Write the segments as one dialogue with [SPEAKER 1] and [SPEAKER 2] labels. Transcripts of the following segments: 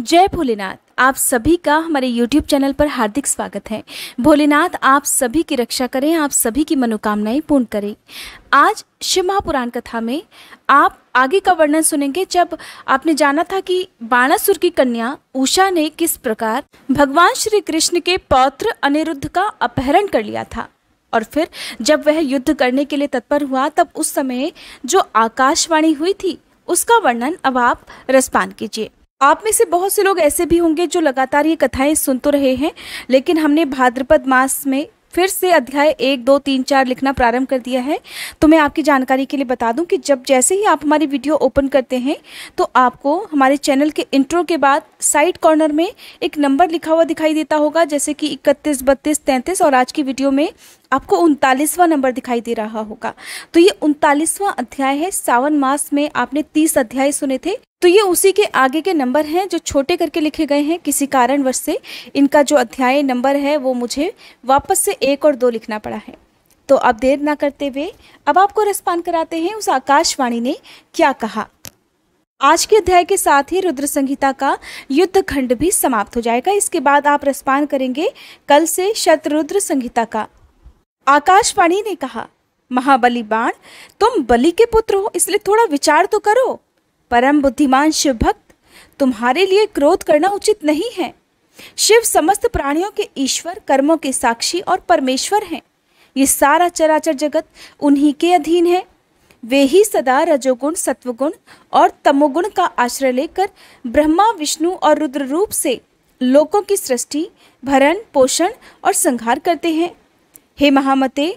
[SPEAKER 1] जय भोलेनाथ आप सभी का हमारे YouTube चैनल पर हार्दिक स्वागत है भोलेनाथ आप सभी की रक्षा करें आप सभी की मनोकामनाएं पूर्ण करें आज शिव महापुराण कथा में आप आगे का वर्णन सुनेंगे जब आपने जाना था कि बाणासुर की कन्या उषा ने किस प्रकार भगवान श्री कृष्ण के पौत्र अनिरुद्ध का अपहरण कर लिया था और फिर जब वह युद्ध करने के लिए तत्पर हुआ तब उस समय जो आकाशवाणी हुई थी उसका वर्णन अब आप रसपान कीजिए आप में से बहुत से लोग ऐसे भी होंगे जो लगातार ये कथाएं सुन तो रहे हैं लेकिन हमने भाद्रपद मास में फिर से अध्याय एक दो तीन चार लिखना प्रारंभ कर दिया है तो मैं आपकी जानकारी के लिए बता दूं कि जब जैसे ही आप हमारी वीडियो ओपन करते हैं तो आपको हमारे चैनल के इंट्रो के बाद साइड कॉर्नर में एक नंबर लिखा हुआ दिखाई देता होगा जैसे कि इकतीस बत्तीस तैंतीस और आज की वीडियो में आपको उनतालीसवां नंबर दिखाई दे रहा होगा तो ये उनतालीसवां अध्याय है सावन मास में आपने तीस अध्याय सुने थे तो ये उसी के आगे के नंबर हैं जो छोटे करके लिखे गए हैं किसी कारणवश से इनका जो अध्याय नंबर है वो मुझे वापस से एक और दो लिखना पड़ा है तो अब देर ना करते हुए अब आपको रेस्पॉन्ड कराते हैं उस आकाशवाणी ने क्या कहा आज के अध्याय के साथ ही रुद्र संहिता का युद्ध खंड भी समाप्त हो जाएगा इसके बाद आप रसपान करेंगे कल से शत्रुद्र संहिता का आकाशवाणी ने कहा महाबली बाण तुम बलि के पुत्र हो इसलिए थोड़ा विचार तो करो परम बुद्धिमान शिव भक्त तुम्हारे लिए क्रोध करना उचित नहीं है शिव समस्त प्राणियों के ईश्वर कर्मों के साक्षी और परमेश्वर हैं ये सारा चराचर जगत उन्हीं के अधीन है वे ही सदा रजोगुण सत्वगुण और तमोगुण का आश्रय लेकर ब्रह्मा विष्णु और रुद्र रूप से लोगों की सृष्टि भरण पोषण और संहार करते हैं हे महामते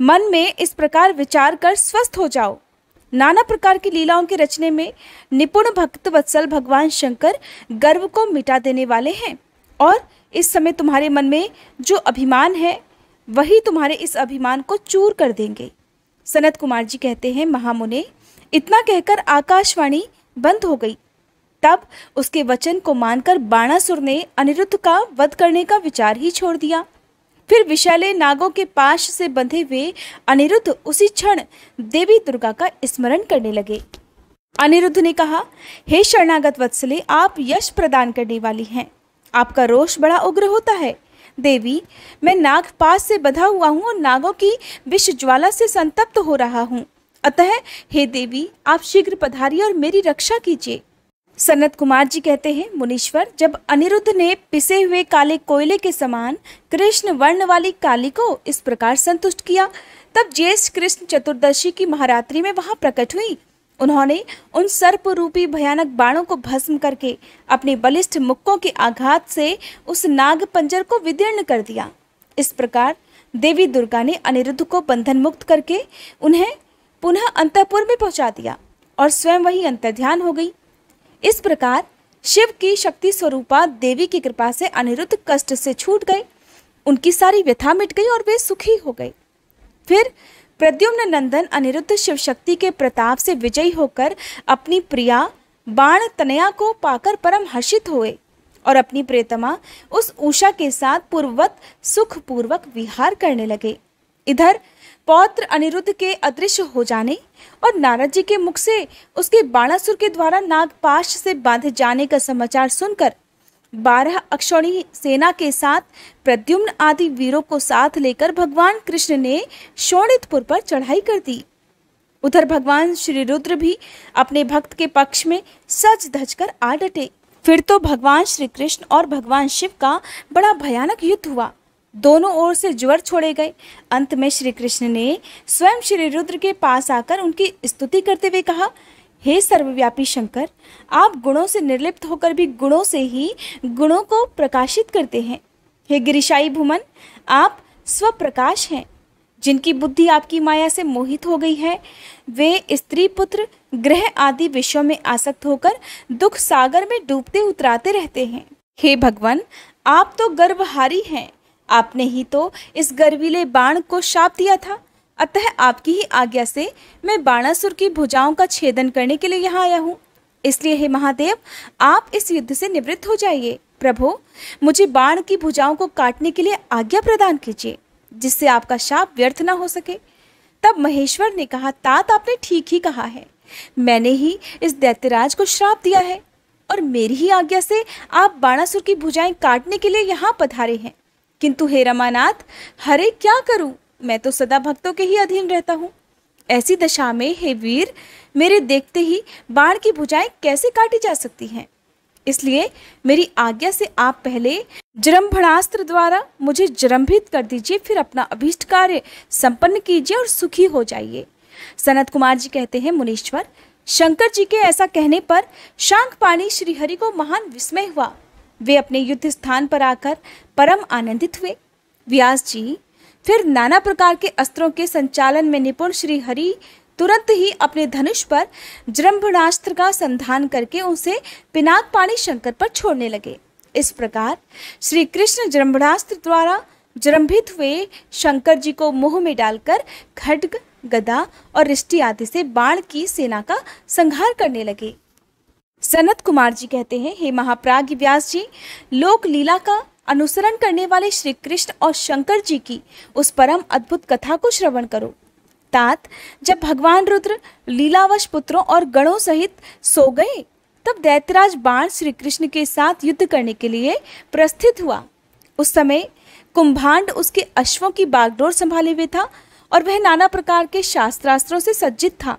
[SPEAKER 1] मन में इस प्रकार विचार कर स्वस्थ हो जाओ नाना प्रकार की लीलाओं के रचने में निपुण भक्त वत्सल भगवान शंकर गर्व को मिटा देने वाले हैं और इस समय तुम्हारे मन में जो अभिमान है वही तुम्हारे इस अभिमान को चूर कर देंगे सनत कुमार जी कहते हैं महामुने इतना कहकर आकाशवाणी बंद हो गई तब उसके वचन को मानकर बाणासुर ने अनिरुद्ध का वध करने का विचार ही छोड़ दिया फिर विशाले नागों के पास से बंधे हुए अनिरुद्ध उसी क्षण देवी दुर्गा का स्मरण करने लगे अनिरुद्ध ने कहा हे शरणागत वत्सले आप यश प्रदान करने वाली हैं आपका रोष बड़ा उग्र होता है देवी मैं नाग पास से बधा हुआ हूँ और नागों की विष ज्वाला से संतप्त हो रहा हूँ अतः हे देवी आप शीघ्र पधारिए और मेरी रक्षा कीजिए सनत कुमार जी कहते हैं मुनीश्वर जब अनिरुद्ध ने पिसे हुए काले कोयले के समान कृष्ण वर्ण वाली काली को इस प्रकार संतुष्ट किया तब ज्येष्ठ कृष्ण चतुर्दशी की महारात्रि में वहां प्रकट हुई उन्होंने उन सर्प रूपी भयानक बाणों को भस्म करके अपने बलिष्ठ मुक्कों के आघात से उस नाग पंजर को विदीर्ण कर दिया इस प्रकार देवी दुर्गा ने अनिरुद्ध को बंधन मुक्त करके उन्हें पुनः अंतपुर में पहुंचा दिया और स्वयं वही अंतर्ध्यान हो गई इस प्रकार शिव की शक्ति स्वरूपा देवी की कृपा से अनिरुद्ध कष्ट से छूट गए उनकी सारी व्यथा मिट गई और वे सुखी हो गए फिर प्रद्युम्न नंदन अनिरुद्ध शिव शक्ति के प्रताप से विजयी होकर अपनी प्रिया बाण तनया को पाकर परम हर्षित हुए और अपनी प्रियतमा उस उषा के साथ पूर्ववत सुखपूर्वक विहार करने लगे इधर पौत्र अनिरुद्ध के अदृश्य हो जाने और नारद जी के मुख से उसके बाणासुर के द्वारा नागपाश से बांधे जाने का समाचार सुनकर बारह अक्षौणी सेना के साथ प्रद्युम्न आदि वीरों को साथ लेकर भगवान कृष्ण ने शोणितपुर पर चढ़ाई कर दी उधर भगवान श्री रुद्र भी अपने भक्त के पक्ष में सच धज कर आ डटे फिर तो भगवान श्री कृष्ण और भगवान शिव का बड़ा भयानक युद्ध हुआ दोनों ओर से ज्वर छोड़े गए अंत में श्री कृष्ण ने स्वयं श्री रुद्र के पास आकर उनकी स्तुति करते हुए कहा हे सर्वव्यापी शंकर आप गुणों से निर्लिप्त होकर भी गुणों से ही गुणों को प्रकाशित करते हैं हे गिरिशाई भूमन आप स्वप्रकाश हैं जिनकी बुद्धि आपकी माया से मोहित हो गई है वे स्त्री पुत्र ग्रह आदि विषयों में आसक्त होकर दुख सागर में डूबते उतराते रहते हैं हे भगवान आप तो गर्वहारी हैं आपने ही तो इस गर्वीले बाण को शाप दिया था अतः आपकी ही आज्ञा से मैं बाणासुर की भुजाओं का छेदन करने के लिए यहाँ आया हूँ इसलिए हे महादेव आप इस युद्ध से निवृत्त हो जाइए प्रभो मुझे बाण की भुजाओं को काटने के लिए आज्ञा प्रदान कीजिए जिससे आपका शाप व्यर्थ ना हो सके तब महेश्वर ने कहा तात आपने ठीक ही कहा है मैंने ही इस दैत्यराज को श्राप दिया है और मेरी ही आज्ञा से आप बाणासुर की भुजाएं काटने के लिए यहाँ पधारे हैं किंतु हे रमानाथ हरे क्या करूं मैं तो सदा भक्तों के ही अधीन रहता हूँ ऐसी दशा में हे वीर मेरे देखते ही बाण की भुजाएं कैसे काटी जा सकती हैं इसलिए मेरी आज्ञा से आप पहले जरम्भणास्त्र द्वारा मुझे जरम्भित कर दीजिए फिर अपना अभीष्ट कार्य संपन्न कीजिए और सुखी हो जाइए सनत कुमार जी कहते हैं मुनीश्वर शंकर जी के ऐसा कहने पर शांक पाणी श्रीहरि को महान विस्मय हुआ वे अपने युद्ध स्थान पर आकर परम आनंदित हुए व्यास जी फिर नाना प्रकार के अस्त्रों के संचालन में निपुण श्री हरि तुरंत ही अपने धनुष पर जृंभणास्त्र का संधान करके उसे पिनाक पाणी शंकर पर छोड़ने लगे इस प्रकार श्री कृष्ण जृंभणास्त्र द्वारा जृंभित हुए शंकर जी को मुंह में डालकर खड्ग गदा और रिष्टि आदि से बाण की सेना का संहार करने लगे सनत कुमार जी कहते हैं हे महाप्राग व्यास जी लोक लीला का अनुसरण करने वाले श्री कृष्ण और शंकर जी की उस परम अद्भुत कथा को श्रवण करो तात जब भगवान रुद्र लीलावश पुत्रों और गणों सहित सो गए तब दैतराज बाण श्री कृष्ण के साथ युद्ध करने के लिए प्रस्थित हुआ उस समय कुंभांड उसके अश्वों की बागडोर संभाले हुए था और वह नाना प्रकार के शास्त्रास्त्रों से सज्जित था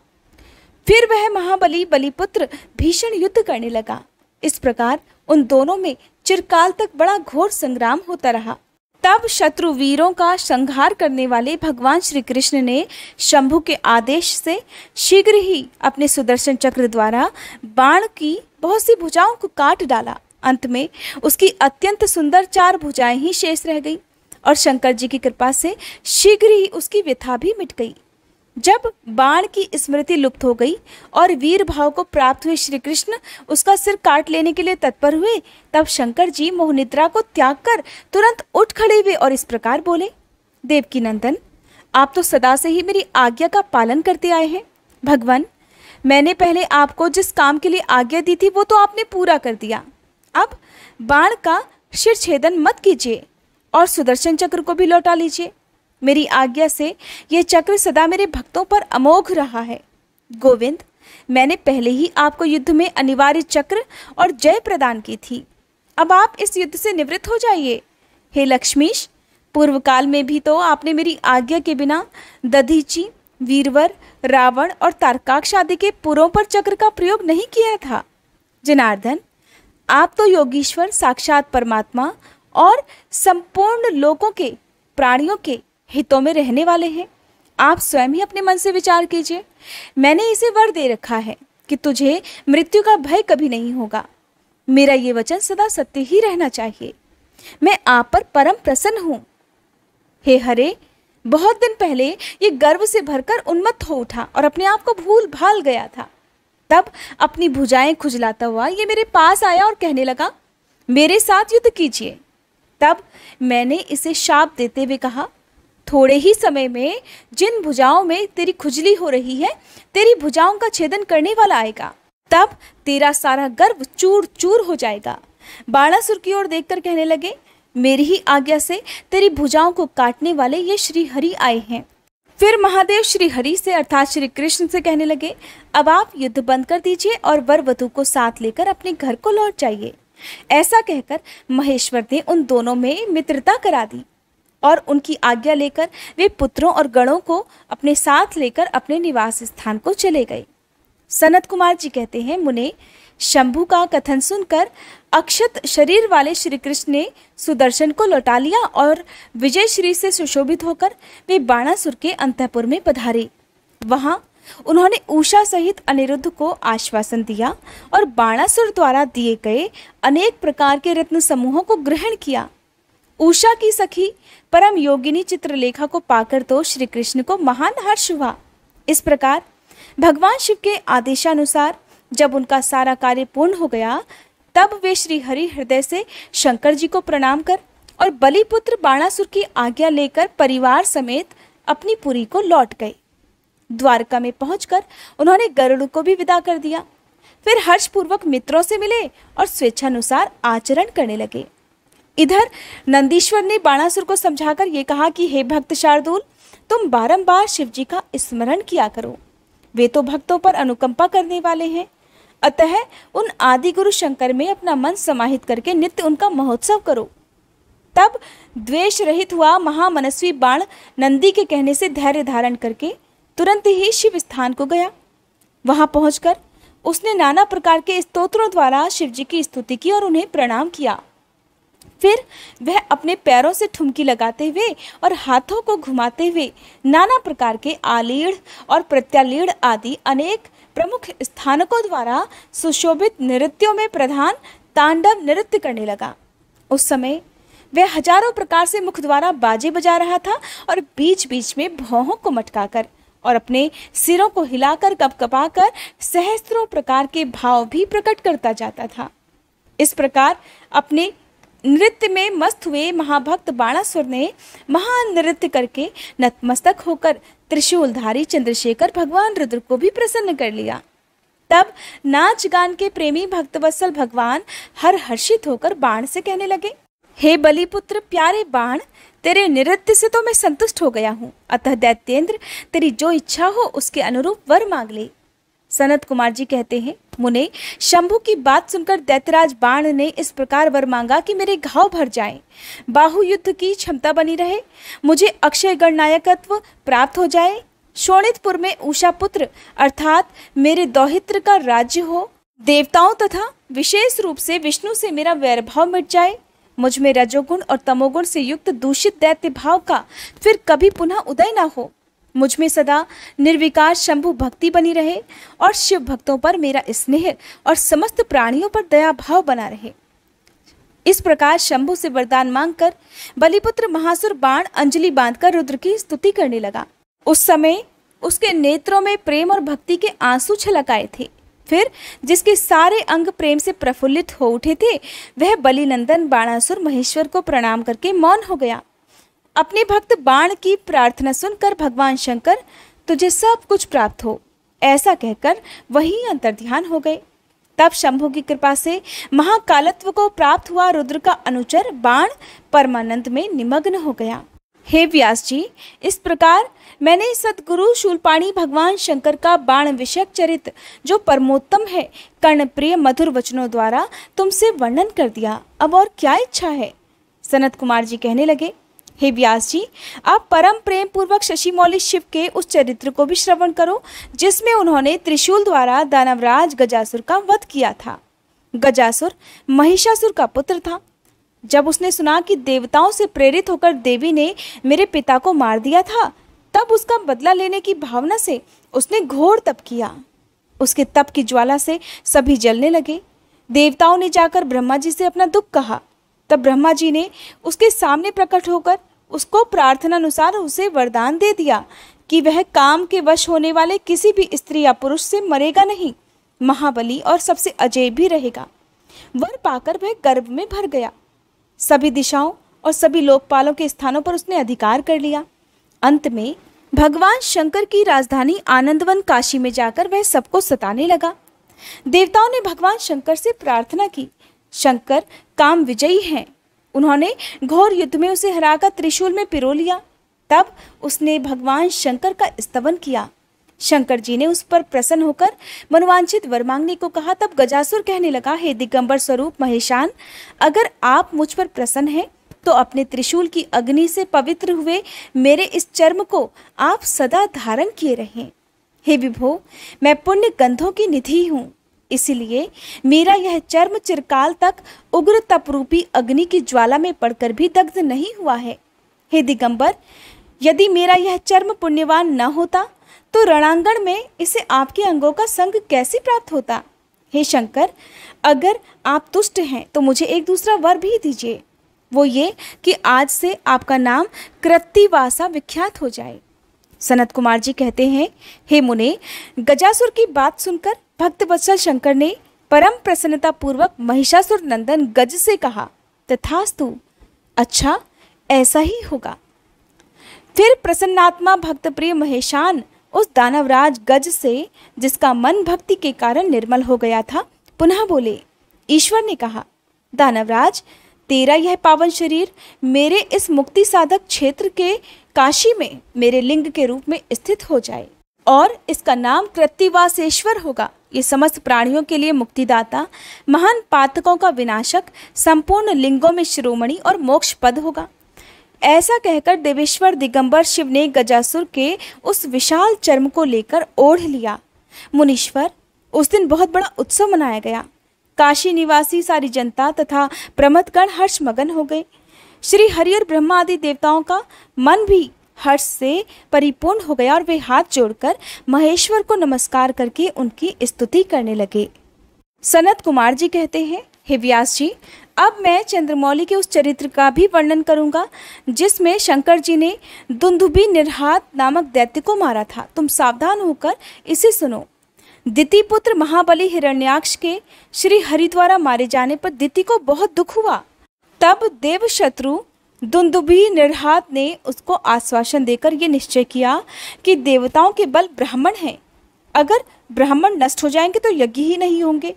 [SPEAKER 1] फिर वह महाबली बलिपुत्र भीषण युद्ध करने लगा इस प्रकार उन दोनों में चिरकाल तक बड़ा घोर संग्राम होता रहा तब शत्रु वीरों का संहार करने वाले भगवान श्री कृष्ण ने शंभु के आदेश से शीघ्र ही अपने सुदर्शन चक्र द्वारा बाण की बहुत सी भुजाओं को काट डाला अंत में उसकी अत्यंत सुंदर चार भुजाएं ही शेष रह गई और शंकर जी की कृपा से शीघ्र ही उसकी व्यथा भी मिट गई जब बाण की स्मृति लुप्त हो गई और वीर भाव को प्राप्त हुए श्री कृष्ण उसका सिर काट लेने के लिए तत्पर हुए तब शंकर जी मोहनिद्रा को त्याग कर तुरंत उठ खड़े हुए और इस प्रकार बोले देवकी नंदन आप तो सदा से ही मेरी आज्ञा का पालन करते आए हैं भगवान मैंने पहले आपको जिस काम के लिए आज्ञा दी थी वो तो आपने पूरा कर दिया अब बाण का शिर छेदन मत कीजिए और सुदर्शन चक्र को भी लौटा लीजिए मेरी आज्ञा से यह चक्र सदा मेरे भक्तों पर अमोघ रहा है गोविंद मैंने पहले ही आपको युद्ध में अनिवार्य चक्र और जय प्रदान की थी अब आप इस युद्ध से निवृत्त हो जाइए हे लक्ष्मीश पूर्व काल में भी तो आपने मेरी आज्ञा के बिना दधीची वीरवर रावण और तारकाक्ष आदि के पुरों पर चक्र का प्रयोग नहीं किया था जनार्दन आप तो योगीश्वर साक्षात परमात्मा और संपूर्ण लोगों के प्राणियों के हितों में रहने वाले हैं आप स्वयं ही अपने मन से विचार कीजिए मैंने इसे वर दे रखा है कि तुझे मृत्यु का भय कभी नहीं होगा मेरा ये वचन सदा सत्य ही रहना चाहिए मैं आप पर परम प्रसन्न हूं हे हरे बहुत दिन पहले ये गर्व से भरकर उन्मत्त हो उठा और अपने आप को भूल भाल गया था तब अपनी भुजाएं खुजलाता हुआ ये मेरे पास आया और कहने लगा मेरे साथ युद्ध कीजिए तब मैंने इसे शाप देते हुए कहा थोड़े ही समय में जिन भुजाओं में तेरी खुजली हो रही है तेरी भुजाओं का छेदन करने वाला आएगा तब तेरा सारा गर्व चूर चूर हो जाएगा बाणासुर की ओर देखकर कहने लगे मेरी ही आज्ञा से तेरी भुजाओं को काटने वाले ये हरि आए हैं फिर महादेव श्री हरि से अर्थात श्री कृष्ण से कहने लगे अब आप युद्ध बंद कर दीजिए और वर वधु को साथ लेकर अपने घर को लौट जाइए ऐसा कहकर महेश्वर ने उन दोनों में मित्रता करा दी और उनकी आज्ञा लेकर वे पुत्रों और गणों को अपने साथ लेकर अपने निवास स्थान को चले गए सनत कुमार जी कहते हैं मुने शंभु का कथन सुनकर अक्षत शरीर वाले श्री कृष्ण ने सुदर्शन को लौटा लिया और विजय श्री से सुशोभित होकर वे बाणासुर के अंतपुर में पधारे वहाँ उन्होंने उषा सहित अनिरुद्ध को आश्वासन दिया और बाणासुर द्वारा दिए गए अनेक प्रकार के रत्न समूहों को ग्रहण किया उषा की सखी परम योगिनी चित्रलेखा को पाकर तो श्री कृष्ण को महान हर्ष हुआ इस प्रकार भगवान शिव के आदेशानुसार जब उनका सारा कार्य पूर्ण हो गया तब वे श्री हरि हृदय से शंकर जी को प्रणाम कर और बलिपुत्र बाणासुर की आज्ञा लेकर परिवार समेत अपनी पुरी को लौट गए द्वारका में पहुंचकर उन्होंने गरुड़ को भी विदा कर दिया फिर हर्षपूर्वक मित्रों से मिले और स्वेच्छानुसार आचरण करने लगे इधर नंदीश्वर ने बाणासुर को समझाकर ये कहा कि हे भक्त शार्दुल तुम बारंबार शिव जी का स्मरण किया करो वे तो भक्तों पर अनुकंपा करने वाले हैं अतः उन आदि गुरु शंकर में अपना मन समाहित करके नित्य उनका महोत्सव करो तब द्वेष रहित हुआ महामनस्वी बाण नंदी के कहने से धैर्य धारण करके तुरंत ही शिव स्थान को गया वहां पहुंचकर उसने नाना प्रकार के स्तोत्रों द्वारा शिव जी की स्तुति की और उन्हें प्रणाम किया फिर वह अपने पैरों से ठुमकी लगाते हुए और हाथों को घुमाते हुए नाना प्रकार के आलीढ़ और प्रत्यालीढ़ आदि अनेक प्रमुख स्थानकों द्वारा सुशोभित नृत्यों में प्रधान तांडव नृत्य करने लगा उस समय वह हजारों प्रकार से मुख द्वारा बाजे बजा रहा था और बीच बीच में भौहों को मटकाकर और अपने सिरों को हिलाकर कर सहस्त्रों प्रकार के भाव भी प्रकट करता जाता था इस प्रकार अपने नृत्य में मस्त हुए महाभक्त बाणासुर ने महान नृत्य करके नतमस्तक होकर त्रिशूलधारी चंद्रशेखर भगवान रुद्र को भी प्रसन्न कर लिया तब नाच गान के प्रेमी भक्तवत्सल भगवान हर हर्षित होकर बाण से कहने लगे हे बलिपुत्र प्यारे बाण तेरे नृत्य से तो मैं संतुष्ट हो गया हूँ अतः दैत्येंद्र तेरी जो इच्छा हो उसके अनुरूप वर मांग ले सनत कुमार जी कहते हैं मुने शंभु की बात सुनकर दैतराज बाण ने इस प्रकार वर मांगा कि मेरे घाव भर जाएं, बाहु युद्ध की क्षमता बनी रहे मुझे अक्षय गणनायकत्व प्राप्त हो जाए शोणितपुर में उषा पुत्र अर्थात मेरे दौहित्र का राज्य हो देवताओं तथा विशेष रूप से विष्णु से मेरा वैरभाव मिट जाए मुझ में रजोगुण और तमोगुण से युक्त दूषित दैत्य भाव का फिर कभी पुनः उदय न हो मुझ में सदा निर्विकार शंभु भक्ति बनी रहे और शिव भक्तों पर मेरा स्नेह और समस्त प्राणियों पर दया भाव बना रहे इस प्रकार शंभु से वरदान मांगकर बलिपुत्र महासुर बाण अंजलि बांधकर रुद्र की स्तुति करने लगा उस समय उसके नेत्रों में प्रेम और भक्ति के आंसू छलकाए थे फिर जिसके सारे अंग प्रेम से प्रफुल्लित हो उठे थे वह बलिनंदन बाणासुर महेश्वर को प्रणाम करके मौन हो गया अपने भक्त बाण की प्रार्थना सुनकर भगवान शंकर तुझे सब कुछ प्राप्त हो ऐसा कहकर वही अंतर ध्यान हो गए तब शंभु की कृपा से महाकालत्व को प्राप्त हुआ रुद्र का अनुचर बाण परमानंद में निमग्न हो गया हे व्यास जी इस प्रकार मैंने सदगुरु शूलपाणी भगवान शंकर का बाण विषयक चरित जो परमोत्तम है कर्ण प्रिय मधुर वचनों द्वारा तुमसे वर्णन कर दिया अब और क्या इच्छा है सनत कुमार जी कहने लगे हे व्यास जी आप परम प्रेम पूर्वक शशि मौली शिव के उस चरित्र को भी श्रवण करो जिसमें उन्होंने त्रिशूल द्वारा दानवराज गजासुर का वध किया था गजासुर महिषासुर का पुत्र था जब उसने सुना कि देवताओं से प्रेरित होकर देवी ने मेरे पिता को मार दिया था तब उसका बदला लेने की भावना से उसने घोर तप किया उसके तप की ज्वाला से सभी जलने लगे देवताओं ने जाकर ब्रह्मा जी से अपना दुख कहा तब ब्रह्मा जी ने उसके सामने प्रकट होकर उसको प्रार्थना अनुसार उसे वरदान दे दिया कि वह काम के वश होने वाले किसी भी स्त्री या पुरुष से मरेगा नहीं महाबली और सबसे अजय भी रहेगा वर पाकर वह गर्भ में भर गया सभी दिशाओं और सभी लोकपालों के स्थानों पर उसने अधिकार कर लिया अंत में भगवान शंकर की राजधानी आनंदवन काशी में जाकर वह सबको सताने लगा देवताओं ने भगवान शंकर से प्रार्थना की शंकर काम विजयी हैं उन्होंने घोर युद्ध में उसे हराकर त्रिशूल में पिरो लिया तब उसने भगवान शंकर का स्तवन किया शंकर जी ने उस पर प्रसन्न होकर मनवांचित वर मांगने को कहा तब गजासुर कहने लगा हे दिगंबर स्वरूप महेशान अगर आप मुझ पर प्रसन्न हैं तो अपने त्रिशूल की अग्नि से पवित्र हुए मेरे इस चर्म को आप सदा धारण किए रहें हे विभो मैं पुण्य गंधों की निधि हूँ इसलिए मेरा यह चर्म चिरकाल तक उग्र तपरूपी अग्नि की ज्वाला में पड़कर भी दग्ध नहीं हुआ है हे दिगंबर यदि मेरा यह चर्म पुण्यवान न होता तो रणांगण में इसे आपके अंगों का संग कैसे प्राप्त होता हे शंकर अगर आप तुष्ट हैं तो मुझे एक दूसरा वर भी दीजिए वो ये कि आज से आपका नाम कृत्तिवासा विख्यात हो जाए सनत कुमार जी कहते हैं हे मुने गजासुर की बात सुनकर भक्त वत्सल शंकर ने परम प्रसन्नता पूर्वक महिषासुर नंदन गज से कहा तथास्तु अच्छा ऐसा ही होगा फिर प्रसन्नात्मा भक्त प्रिय महेशान उस दानवराज गज से जिसका मन भक्ति के कारण निर्मल हो गया था पुनः बोले ईश्वर ने कहा दानवराज तेरा यह पावन शरीर मेरे इस मुक्ति साधक क्षेत्र के काशी में मेरे लिंग के रूप में स्थित हो जाए और इसका नाम कृतिवासेश्वर होगा ये समस्त प्राणियों के लिए मुक्तिदाता महान पातकों का विनाशक संपूर्ण लिंगों में शिरोमणि और मोक्ष पद होगा ऐसा कहकर देवेश्वर दिगंबर शिव ने गजासुर के उस विशाल चर्म को लेकर ओढ़ लिया मुनीश्वर उस दिन बहुत बड़ा उत्सव मनाया गया काशी निवासी सारी जनता तथा प्रमथगण हर्ष मगन हो गए श्री हरि और ब्रह्मा आदि देवताओं का मन भी हर्ष से परिपूर्ण हो गया और वे हाथ जोड़कर महेश्वर को नमस्कार करके उनकी स्तुति करने लगे सनत कुमार जी कहते हैं हे व्यास जी अब मैं चंद्रमौली के उस चरित्र का भी वर्णन करूंगा जिसमें शंकर जी ने दुंदुबी निर्हात नामक दैत्य को मारा था तुम सावधान होकर इसे सुनो दिति पुत्र महाबली हिरण्याक्ष के श्री हरि द्वारा मारे जाने पर दिति को बहुत दुख हुआ तब देव शत्रु दुंदुभी निर्हात ने उसको आश्वासन देकर ये निश्चय किया कि देवताओं के बल ब्राह्मण हैं अगर ब्राह्मण नष्ट हो जाएंगे तो यज्ञ ही नहीं होंगे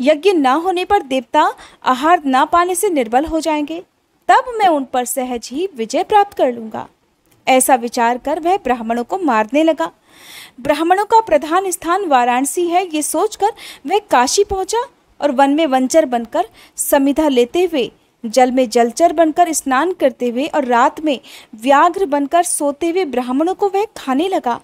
[SPEAKER 1] यज्ञ ना होने पर देवता आहार ना पाने से निर्बल हो जाएंगे तब मैं उन पर सहज ही विजय प्राप्त कर लूँगा ऐसा विचार कर वह ब्राह्मणों को मारने लगा ब्राह्मणों का प्रधान स्थान वाराणसी है ये सोचकर वह काशी पहुंचा और वन में वंचर बनकर समिधा लेते हुए जल में जलचर बनकर स्नान करते हुए और रात में व्याघ्र बनकर सोते हुए ब्राह्मणों को वह खाने लगा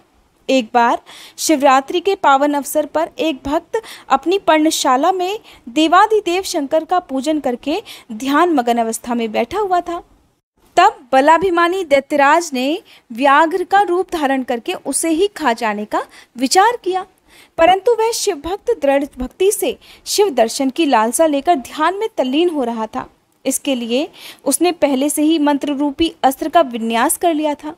[SPEAKER 1] एक बार शिवरात्रि के पावन अवसर पर एक भक्त अपनी पर्णशाला में देवाधिदेव शंकर का पूजन करके ध्यान मगन अवस्था में बैठा हुआ था तब बलाभिमानी दैत्यराज ने व्याघ्र का रूप धारण करके उसे ही खा जाने का विचार किया परंतु वह शिव भक्त दृढ़ भक्ति से शिव दर्शन की लालसा लेकर ध्यान में तल्लीन हो रहा था इसके लिए उसने पहले से ही मंत्र रूपी अस्त्र का विन्यास कर लिया था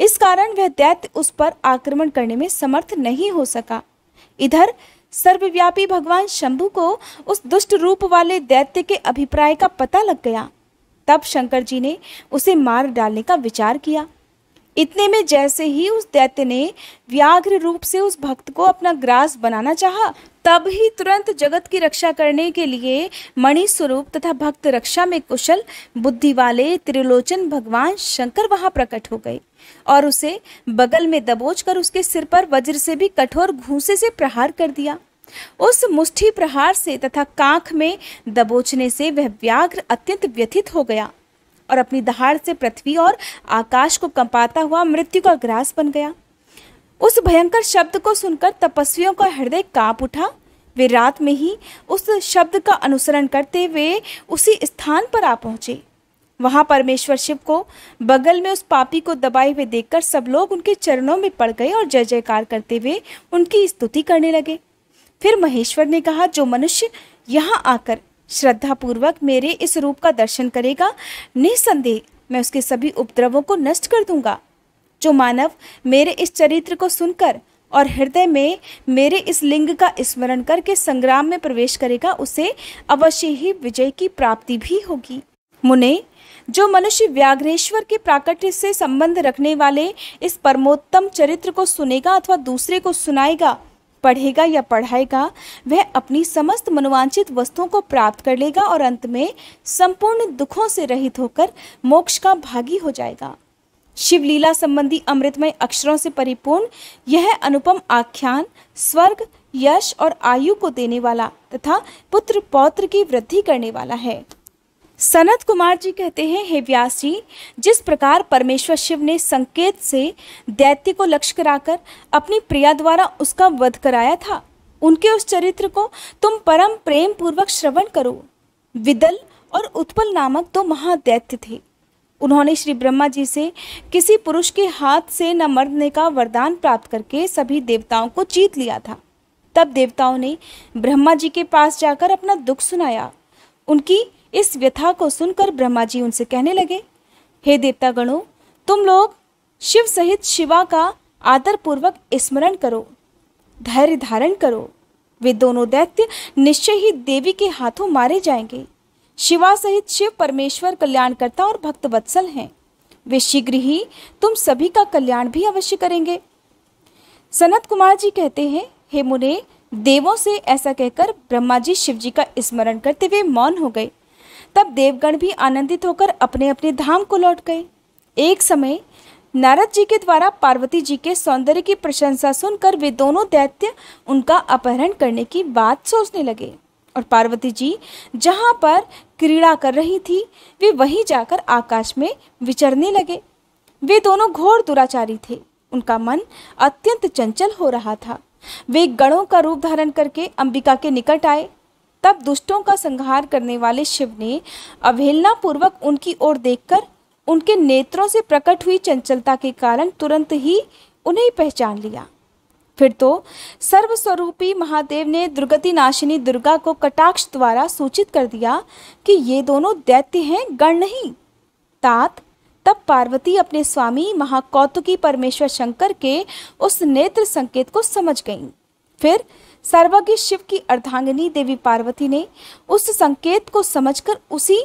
[SPEAKER 1] इस कारण वह दैत्य उस पर आक्रमण करने में समर्थ नहीं हो सका इधर सर्वव्यापी भगवान शंभु को उस दुष्ट रूप वाले दैत्य के अभिप्राय का पता लग गया तब शंकर जी ने उसे मार डालने का विचार किया इतने में जैसे ही उस दैत्य ने व्याघ्र रूप से उस भक्त को अपना ग्रास बनाना चाहा तब ही तुरंत जगत की रक्षा करने के लिए मणि स्वरूप तथा भक्त रक्षा में कुशल बुद्धि वाले त्रिलोचन भगवान शंकर वहां प्रकट हो गए और उसे बगल में दबोच कर उसके सिर पर वज्र से भी कठोर घूसे से प्रहार कर दिया उस मुष्ठी प्रहार से तथा कांख में दबोचने से वह व्याघ्र अत्यंत व्यथित हो गया और अपनी दहाड़ से पृथ्वी और आकाश को कंपाता हुआ मृत्यु का ग्रास बन गया उस भयंकर शब्द को सुनकर तपस्वियों का हृदय कांप उठा वे रात में ही उस शब्द का अनुसरण करते हुए उसी स्थान पर आ पहुँचे वहाँ परमेश्वर शिव को बगल में उस पापी को दबाए हुए देखकर सब लोग उनके चरणों में पड़ गए और जय जयकार करते हुए उनकी स्तुति करने लगे फिर महेश्वर ने कहा जो मनुष्य यहाँ आकर श्रद्धापूर्वक मेरे इस रूप का दर्शन करेगा निसंदेह मैं उसके सभी उपद्रवों को नष्ट कर दूंगा जो मानव मेरे इस चरित्र को सुनकर और हृदय में मेरे इस लिंग का स्मरण करके संग्राम में प्रवेश करेगा उसे अवश्य ही विजय की प्राप्ति भी होगी मुने जो मनुष्य व्याघ्रेश्वर के प्राकट्य से संबंध रखने वाले इस परमोत्तम चरित्र को सुनेगा अथवा दूसरे को सुनाएगा पढ़ेगा या पढ़ाएगा वह अपनी समस्त मनोवांछित वस्तुओं को प्राप्त कर लेगा और अंत में संपूर्ण दुखों से रहित होकर मोक्ष का भागी हो जाएगा शिवलीला संबंधी अमृतमय अक्षरों से परिपूर्ण यह अनुपम आख्यान स्वर्ग यश और आयु को देने वाला तथा पुत्र पौत्र की वृद्धि करने वाला है सनत कुमार जी कहते हैं हे व्यास जी जिस प्रकार परमेश्वर शिव ने संकेत से दैत्य को लक्ष्य कराकर अपनी प्रिया द्वारा उसका वध कराया था उनके उस चरित्र को तुम परम प्रेम पूर्वक श्रवण करो विदल और उत्पल नामक दो महादैत्य थे उन्होंने श्री ब्रह्मा जी से किसी पुरुष के हाथ से न मरने का वरदान प्राप्त करके सभी देवताओं को जीत लिया था तब देवताओं ने ब्रह्मा जी के पास जाकर अपना दुख सुनाया उनकी इस व्यथा को सुनकर ब्रह्मा जी उनसे कहने लगे हे देवता गणों तुम लोग शिव सहित शिवा का आदर पूर्वक स्मरण करो धैर्य धारण करो वे दोनों दैत्य निश्चय ही देवी के हाथों मारे जाएंगे शिवा सहित शिव परमेश्वर कल्याणकर्ता और भक्त वत्सल हैं वे शीघ्र ही तुम सभी का कल्याण भी अवश्य करेंगे सनत कुमार जी कहते हैं हे मुने देवों से ऐसा कहकर ब्रह्मा जी शिव जी का स्मरण करते हुए मौन हो गए तब देवगण भी आनंदित होकर अपने अपने धाम को लौट गए एक समय नारद जी के द्वारा पार्वती जी के सौंदर्य की प्रशंसा सुनकर वे दोनों दैत्य उनका अपहरण करने की बात सोचने लगे और पार्वती जी जहाँ पर क्रीड़ा कर रही थी वे वहीं जाकर आकाश में विचरने लगे वे दोनों घोर दुराचारी थे उनका मन अत्यंत चंचल हो रहा था वे गणों का रूप धारण करके अंबिका के निकट आए तब दुष्टों का संहार करने वाले शिव ने अवहेलना पूर्वक उनकी ओर देखकर उनके नेत्रों से प्रकट हुई चंचलता के कारण तुरंत ही उन्हें पहचान लिया फिर तो सर्वस्वरूपी महादेव ने दुर्गति नाशिनी दुर्गा को कटाक्ष द्वारा सूचित कर दिया कि ये दोनों दैत्य हैं गण नहीं तात तब पार्वती अपने स्वामी महाकौतुकी परमेश्वर शंकर के उस नेत्र संकेत को समझ गईं फिर सर्वज्ञ शिव की अर्धांगिनी देवी पार्वती ने उस संकेत को समझकर उसी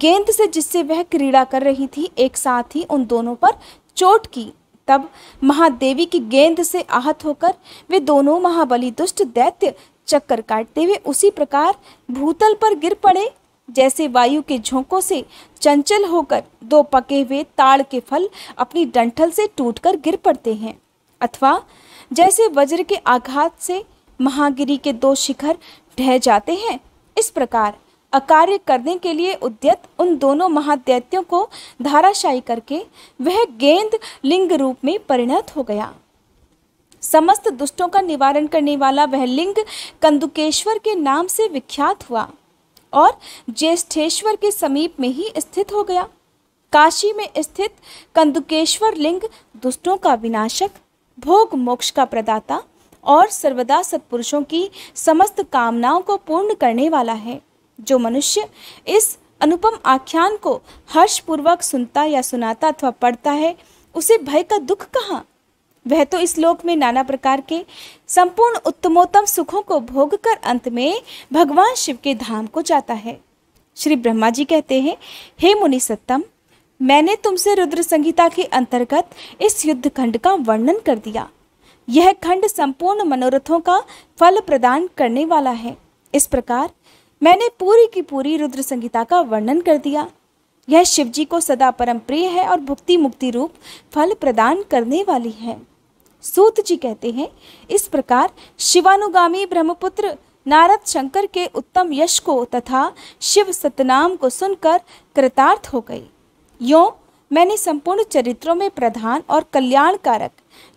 [SPEAKER 1] गेंद से जिससे वह क्रीड़ा कर रही थी एक साथ ही उन दोनों पर चोट की तब महादेवी की गेंद से आहत होकर वे दोनों महाबली दुष्ट दैत्य चक्कर काटते हुए उसी प्रकार भूतल पर गिर पड़े जैसे वायु के झोंकों से चंचल होकर दो पके हुए ताड़ के फल अपनी डंठल से टूटकर गिर पड़ते हैं अथवा जैसे वज्र के आघात से महागिरी के दो शिखर ढह जाते हैं इस प्रकार अकार्य करने के लिए उद्यत उन दोनों महादैत्यों को धाराशायी करके वह गेंद लिंग रूप में परिणत हो गया समस्त दुष्टों का निवारण करने वाला वह लिंग कंदुकेश्वर के नाम से विख्यात हुआ और ज्येष्ठेश्वर के समीप में ही स्थित हो गया काशी में स्थित कंदुकेश्वर लिंग दुष्टों का विनाशक भोग मोक्ष का प्रदाता और सर्वदा सत्पुरुषों की समस्त कामनाओं को पूर्ण करने वाला है जो मनुष्य इस अनुपम आख्यान को हर्षपूर्वक सुनता या सुनाता अथवा पढ़ता है उसे भय का दुख कहाँ वह तो इस लोक में नाना प्रकार के संपूर्ण उत्तमोत्तम सुखों को भोग कर अंत में भगवान शिव के धाम को जाता है श्री ब्रह्मा जी कहते हैं हे मुनि सत्तम मैंने तुमसे रुद्र संहिता के अंतर्गत इस युद्ध खंड का वर्णन कर दिया यह खंड संपूर्ण मनोरथों का फल प्रदान करने वाला है इस प्रकार मैंने पूरी की पूरी रुद्र संहिता का वर्णन कर दिया यह शिवजी को सदा परम प्रिय है और भुक्ति मुक्ति रूप फल प्रदान करने वाली है सूत जी कहते हैं इस प्रकार शिवानुगामी ब्रह्मपुत्र नारद शंकर के उत्तम यश को तथा शिव सतनाम को सुनकर कृतार्थ हो गई यो मैंने संपूर्ण चरित्रों में प्रधान और कल्याणकारक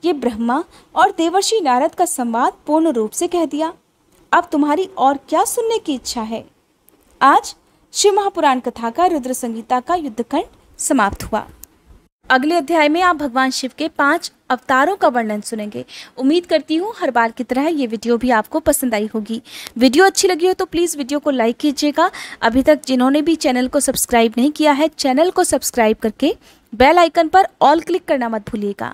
[SPEAKER 1] ये ब्रह्मा और देवर्षि नारद का संवाद पूर्ण रूप से कह दिया अब तुम्हारी और क्या सुनने की इच्छा है आज शिव महापुराण कथा का रुद्र संगीता का युद्धखंड समाप्त हुआ अगले अध्याय में आप भगवान शिव के पांच अवतारों का वर्णन सुनेंगे उम्मीद करती हूँ हर बार की तरह ये वीडियो भी आपको पसंद आई होगी वीडियो अच्छी लगी हो तो प्लीज़ वीडियो को लाइक कीजिएगा अभी तक जिन्होंने भी चैनल को सब्सक्राइब नहीं किया है चैनल को सब्सक्राइब करके बेल आइकन पर ऑल क्लिक करना मत भूलिएगा